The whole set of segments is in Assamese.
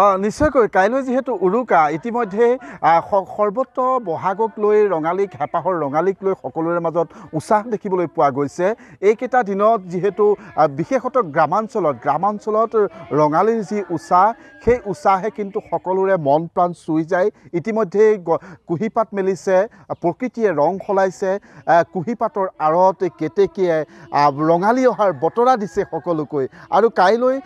অঁ নিশ্চয়কৈ কাইলৈ যিহেতু উৰুকা ইতিমধ্যে সৰ্বত্ৰ বহাগক লৈ ৰঙালীক হেঁপাহৰ ৰঙালীক লৈ সকলোৰে মাজত উৎসাহ দেখিবলৈ পোৱা গৈছে এইকেইটা দিনত যিহেতু বিশেষত গ্ৰামাঞ্চলত গ্ৰামাঞ্চলত ৰঙালীৰ যি উৎসাহ সেই উৎসাহে কিন্তু সকলোৰে মন প্ৰাণ চুই যায় ইতিমধ্যেই কুঁহিপাত মেলিছে প্ৰকৃতিয়ে ৰং সলাইছে কুঁহিপাতৰ আঁৰত কেতেকীয়ে ৰঙালী অহাৰ বতৰা দিছে সকলোকৈ আৰু কাইলৈ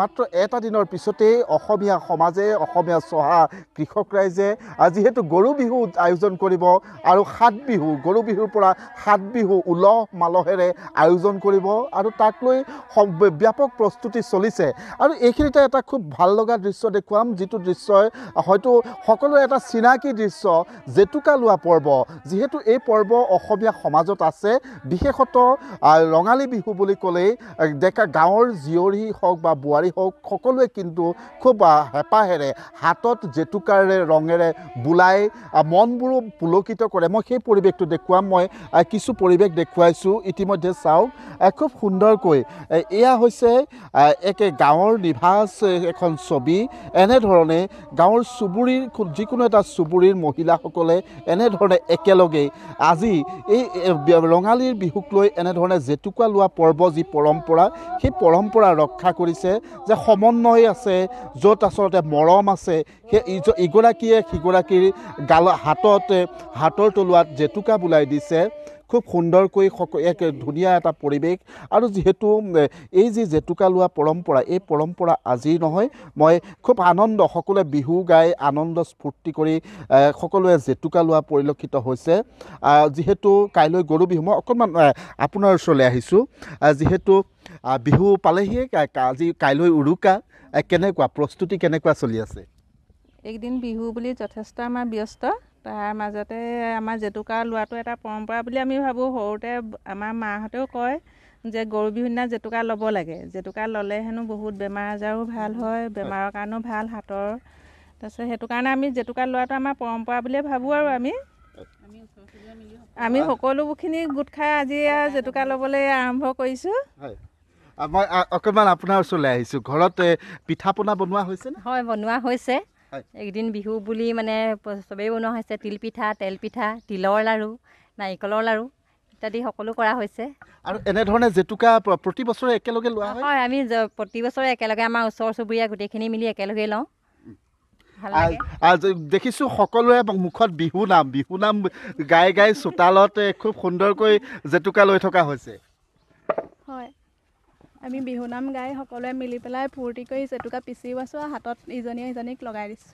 মাত্ৰ এটা দিনৰ পিছতেই অসমীয়া সমাজে অসমীয়া চহা কৃষক ৰাইজে যিহেতু গৰু বিহু আয়োজন কৰিব আৰু সাত বিহু গৰু বিহুৰ পৰা সাত বিহু উলহ মালহেৰে আয়োজন কৰিব আৰু তাক লৈ ব্যাপক প্ৰস্তুতি চলিছে আৰু এইখিনিতে এটা খুব ভাল লগা দৃশ্য দেখুৱাম যিটো দৃশ্যই হয়তো সকলোৰে এটা চিনাকি দৃশ্য জেতুকা লোৱা পৰ্ব যিহেতু এই পৰ্ব অসমীয়া সমাজত আছে বিশেষত ৰঙালী বিহু বুলি ক'লেই ডেকা গাঁৱৰ জীয়ৰী হওক বা বোৱাৰী হওক সকলোৱে কিন্তু খুব হেঁপাহেৰে হাতত জেতুকাৰে ৰঙেৰে বোলাই মনবোৰো পুলকিত কৰে মই সেই পৰিৱেশটো দেখুৱাম মই কিছু পৰিৱেশ দেখুৱাইছোঁ ইতিমধ্যে চাওক খুব সুন্দৰকৈ এয়া হৈছে একে গাঁৱৰ নিভাঁজ এখন ছবি এনেধৰণে গাঁৱৰ চুবুৰীৰ যিকোনো এটা চুবুৰীৰ মহিলাসকলে এনেধৰণে একেলগে আজি এই ৰঙালীৰ বিহুক লৈ এনেধৰণে জেতুকা লোৱা পৰ্ব যি পৰম্পৰা সেই পৰম্পৰা ৰক্ষা কৰিছে যে সমন্বয় আছে য'ত আচলতে মৰম আছে সেই ইগৰাকীয়ে সিগৰাকীৰ গাল হাততে হাতৰ তলুৱাত জেতুকা বুলাই দিছে খুব সুন্দৰকৈ এক ধুনীয়া এটা পৰিৱেশ আৰু যিহেতু এই যি জেতুকা লোৱা পৰম্পৰা এই পৰম্পৰা আজি নহয় মই খুব আনন্দ সকলোৱে বিহু গাই আনন্দ স্ফূৰ্তি কৰি সকলোৱে জেতুকা লোৱা পৰিলক্ষিত হৈছে যিহেতু কাইলৈ গৰু বিহু মই অকণমান আপোনাৰ ওচৰলৈ আহিছোঁ যিহেতু বিহু পালেহিয়ে আজি কাইলৈ উৰুকা কেনেকুৱা প্ৰস্তুতি কেনেকুৱা চলি আছে এইকেইদিন বিহু বুলি যথেষ্ট আমাৰ ব্যস্ত তাৰ মাজতে আমাৰ জেতুকা লোৱাটো এটা পৰম্পৰা বুলি আমি ভাবোঁ সৰুতে আমাৰ মাহঁতেও কয় যে গৰু বিহু দিনা জেতুকা ল'ব লাগে জেতুকা ল'লে হেনো বহুত বেমাৰ আজাৰো ভাল হয় বেমাৰৰ কাৰণেও ভাল হাতৰ তাৰপিছত সেইটো কাৰণে আমি জেতুকা লোৱাটো আমাৰ পৰম্পৰা বুলিয়ে ভাবোঁ আৰু আমি আমি সকলোখিনি গোট খাই আজি জেতুকা ল'বলৈ আৰম্ভ কৰিছোঁ মই অকণমান আপোনাৰ ওচৰলৈ আহিছোঁ ঘৰত পিঠা পনা বনোৱা হৈছে হয় বনোৱা হৈছে এদিন বিহু বুলি মানে চবেই বনোৱা হৈছে তিলপিঠা তেলপিঠা তিলৰ লাড়ু নাৰিকলৰ লাড়ু ইত্যাদি সকলো কৰা হৈছে আৰু এনেধৰণে জেতুকা প্ৰতি বছৰে একেলগে লোৱা হয় আমি প্ৰতি বছৰে একেলগে আমাৰ ওচৰ চুবুৰীয়া গোটেইখিনি মিলি একেলগে লওঁ দেখিছোঁ সকলোৱে মুখত বিহু নাম বিহু নাম গাই গাই চোতালত খুব সুন্দৰকৈ জেতুকা লৈ থকা হৈছে হয় আমি নাম গাই সকলোৱে মিলি পেলাই ফূৰ্তি কৰি জেতুকা পিচি বছোঁ আৰু হাতত ইজনীয়ে ইজনীক লগাই দিছোঁ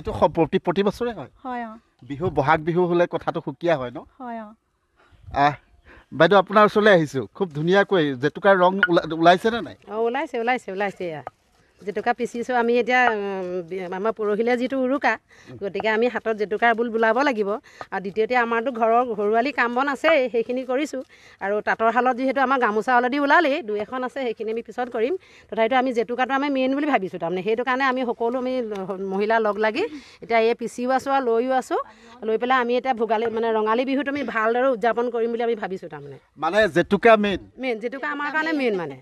এইটো প্ৰতি প্ৰতি বছৰে হয় হয় অঁ বিহু বহাগ বিহু হ'লে কথাটো সুকীয়া হয় ন হয় অঁ বাইদেউ আপোনাৰ ওচৰলৈ আহিছোঁ খুব ধুনীয়াকৈ জেতুকাৰ ৰং ওলাইছে নে নাই অঁ ওলাইছে ওলাইছে ওলাইছে জেতুকা পিচিছোঁ আমি এতিয়া আমাৰ পৰহিলৈ যিটো উৰুকা গতিকে আমি হাতত জেতুকাৰ বোল বোলাব লাগিব আৰু দ্বিতীয়তে আমাৰতো ঘৰৰ ঘৰুৱালি কাম বন আছেই সেইখিনি কৰিছোঁ আৰু তাঁতৰ শালত যিহেতু আমাৰ গামোচা অলৰেডি ওলালেই দুই এখন আছে সেইখিনি আমি পিছত কৰিম তথাপিতো আমি জেতুকাটো আমি মেইন বুলি ভাবিছোঁ তাৰমানে সেইটো কাৰণে আমি সকলো আমি মহিলা লগ লাগি এতিয়া এই পিচিও আছোঁ আৰু লৈও আছোঁ লৈ পেলাই আমি এতিয়া ভোগালী মানে ৰঙালী বিহুটো আমি ভালদৰে উদযাপন কৰিম বুলি আমি ভাবিছোঁ তাৰমানে মানে জেতুকা মেইন মেইন জেতুকা আমাৰ কাৰণে মেইন মানে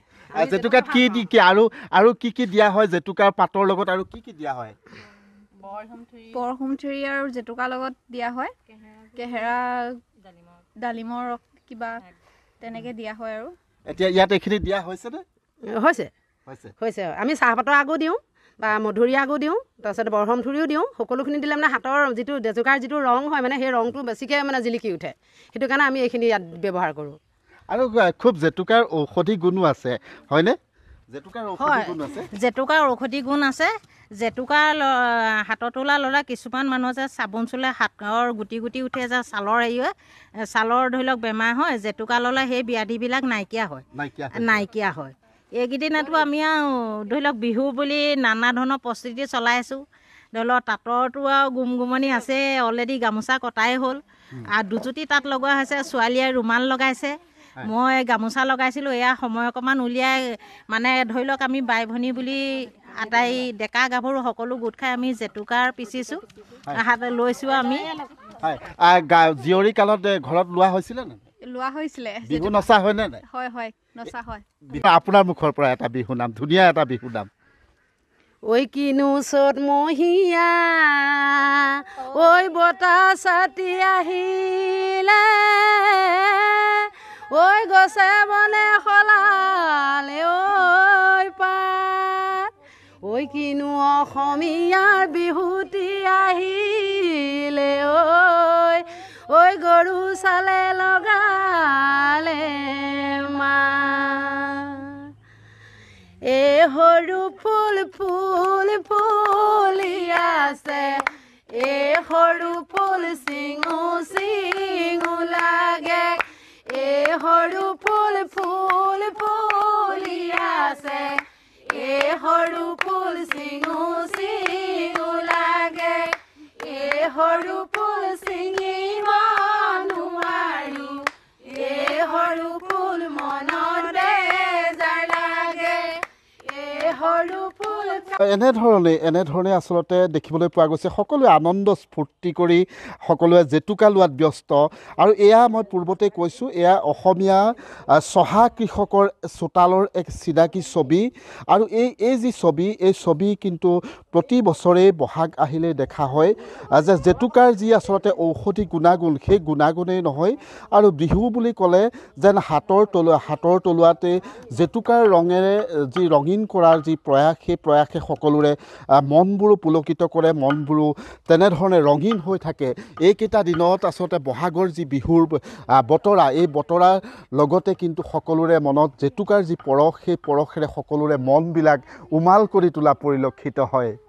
জেতুকাত কি দি কি আৰু আৰু কি কি দিয়া হয় জেতুকাৰ পাতৰ লগত আৰু কি কি দিয়া হয় বৰসুমথুৰি আৰু জেতুকাৰ লগত দিয়া হয় কেহেৰা ডালিমৰ কিবা তেনেকে দিয়া হয় আৰু এতিয়া ইয়াত এইখিনি দিয়া হৈছেনে হৈছে হৈছে আমি চাহপাতৰ আগো দিওঁ বা মধুৰি আগো দিওঁ তাৰপিছত বৰহমথুৰিও দিওঁ সকলোখিনি দিলে মানে হাতৰ যিটো জেজুকাৰ যিটো ৰং হয় মানে সেই ৰংটো বেছিকে মানে জিলিকি উঠে সেইটো কাৰণে আমি এইখিনি ইয়াত ব্যৱহাৰ কৰো আৰু খুব জেতুকাৰ ঔষধি গুণো আছে হয়নে জেতুকাৰ ঔষধি গুণ আছে জেতুকাৰ হাতত ওলা ল'ৰা কিছুমান মানুহ যে চাবোন চুলে হাতৰ গুটি গুটি উঠে যে ছালৰ হেৰিয়ে ছালৰ ধৰি লওক বেমাৰ হয় জেতুকা ল'লে সেই ব্যাধিবিলাক নাইকিয়া হয় নাইকিয়া হয় এইকেইদিনতো আমি আৰু ধৰি লওক বিহু বুলি নানা ধৰণৰ প্ৰস্তুতি চলাই আছোঁ ধৰি লওক তাঁতৰটো আৰু গুম গুমনি আছে অলৰেডি গামোচা কটাই হ'ল আৰু দুজুতি তাঁত লগোৱা হৈছে ছোৱালীয়ে ৰুমাল লগাইছে মই গামোচা লগাইছিলোঁ এয়া সময় অকণমান উলিয়াই মানে ধৰি লওক আমি বাই ভনী বুলি আটাই ডেকা গাভৰু সকলো গোট খাই আমি জেতুকাৰ পিচিছোঁ লৈছোঁ আমি জীয়ৰী কালত ঘৰত লোৱা হৈছিলে লোৱা হৈছিলে আপোনাৰ মুখৰ পৰা এটা বিহু নাম ধুনীয়া এটা বিহু নাম ঐ মহিয়া ঐ চাতি আহিলে ঐ গছে বনে সলালে ঐ পাত ঐ কিনো অসমীয়াৰ বিহুতি আহিলে ঐ ঐ গৰু চালে লগালে এই সৰু ফুল ফুল ফুলি আছে এই সৰু ফুল চিঙুচি সৰু ফুল ফুল ফুলি আছে এ সৰু ফুল চিঙো চিঙো লাগে এ সৰু এনেধৰণে এনেধৰণে আচলতে দেখিবলৈ পোৱা গৈছে সকলোৱে আনন্দ স্ফূৰ্তি কৰি সকলোৱে জেতুকা লোৱাত ব্যস্ত আৰু এয়া মই পূৰ্বতে কৈছোঁ এয়া অসমীয়া চহা কৃষকৰ চোতালৰ এক চিনাকি ছবি আৰু এই এই যি ছবি এই ছবি কিন্তু প্ৰতি বছৰেই বহাগ আহিলেই দেখা হয় যে জেতুকাৰ যি আচলতে ঔষধি গুণাগুণ সেই গুণাগুণেই নহয় আৰু বিহু বুলি ক'লে যেন হাতৰ তলুৱা হাতৰ তলুৱাতে জেতুকাৰ ৰঙেৰে যি ৰঙীন কৰাৰ যি প্ৰয়াস সেই প্ৰয়াসে সকলোৰে মনবোৰো পুলকিত কৰে মনবোৰো তেনেধৰণে ৰঙীন হৈ থাকে এইকেইটা দিনত আচলতে বহাগৰ যি বিহুৰ বতৰা এই বতৰাৰ লগতে কিন্তু সকলোৰে মনত জেতুকাৰ যি পৰশ সেই পৰশেৰে সকলোৰে মনবিলাক উমাল কৰি তোলা পৰিলক্ষিত হয়